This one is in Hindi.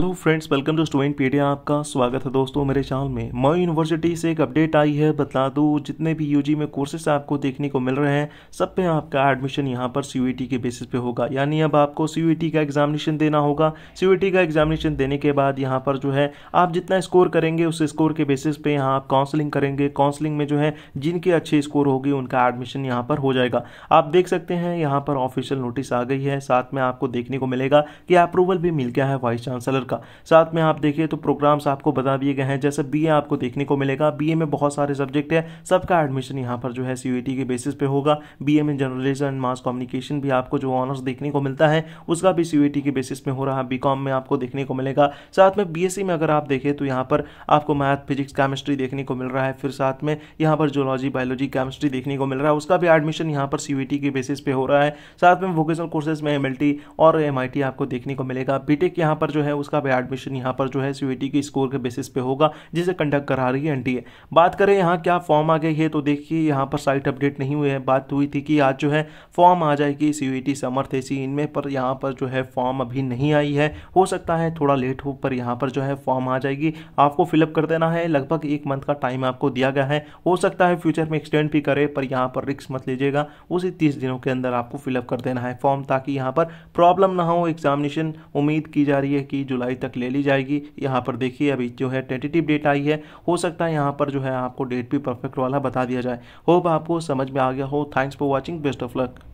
hello friends welcome to student pedia आपका स्वागत है दोस्तों मेरे चैनल में मई यूनिवर्सिटी से एक अपडेट आई है बता दूँ जितने भी यूजी में कोर्सेस आपको देखने को मिल रहे हैं सब पे आपका एडमिशन यहां पर सी e के बेसिस पे होगा यानी अब आपको सी e का एग्जामिनेशन देना होगा सी e का एग्जामिनेशन देने के बाद यहाँ पर जो है आप जितना स्कोर करेंगे उस स्कोर के बेसिस पे यहाँ आप काउंसलिंग करेंगे काउंसलिंग में जो है जिनके अच्छे स्कोर होगी उनका एडमिशन यहाँ पर हो जाएगा आप देख सकते हैं यहाँ पर ऑफिशियल नोटिस आ गई है साथ में आपको देखने को मिलेगा कि अप्रूवल भी मिल गया है वाइस चांसलर का साथ में आप देखिए तो प्रोग्राम्स आपको बता दिए गए हैं जैसे बी आपको देखने को मिलेगा बी में बहुत सारे सब्जेक्ट है सबका एडमिशन यहाँ पर जो है सी e के बेसिस पे होगा बी में जर्नलिज्म एंड मास कम्युनिकेशन भी आपको जो ऑनर्स देखने को मिलता है उसका भी सी e के बेसिस में हो रहा है बी में आपको देखने को मिलेगा साथ में बी में अगर आप देखें तो यहाँ पर आपको मैथ फिजिक्स केमिस्ट्री देखने को मिल रहा है फिर साथ में यहाँ पर जोलॉजी बायोलॉजी केमिस्ट्री देखने को मिल रहा है उसका भी एडमिशन यहाँ पर सी e के बेसिस पे हो रहा है साथ में वोकेशनल कोर्सेज में एम और एम आपको देखने को मिलेगा बीटेक यहाँ पर जो है उसका होगा भी एडमिशन यहाँ पर जो है सी e के स्कोर के बेसिस पे होगा जिसे कंडक्ट करा रही है एन बात करें यहाँ क्या फॉर्म आ गई है तो देखिए यहाँ पर साइट अपडेट नहीं हुई है बात हुई थी कि आज जो है फॉर्म आ जाएगी सी यू समर्थ एसी इनमें पर यहाँ पर जो है फॉर्म अभी नहीं आई है हो सकता है थोड़ा लेट हो पर यहाँ पर जो है फॉर्म आ जाएगी आपको फिलअप कर देना है लगभग एक मंथ का टाइम आपको दिया गया है हो सकता है फ्यूचर में एक्सटेंड भी करे पर यहाँ पर रिक्स मत लीजिएगा उसी तीस दिनों के अंदर आपको फिलअप कर देना है फॉर्म ताकि यहाँ पर प्रॉब्लम ना हो एग्जामिनेशन उम्मीद की जा रही है कि जुलाई तारीख तक ले ली जाएगी यहाँ पर देखिए अभी जो है टेंटेटिव डेट आई है हो सकता है यहाँ पर जो है आपको डेट भी परफेक्ट वाला बता दिया जाए होप आपको समझ में आ गया हो thanks for watching best of luck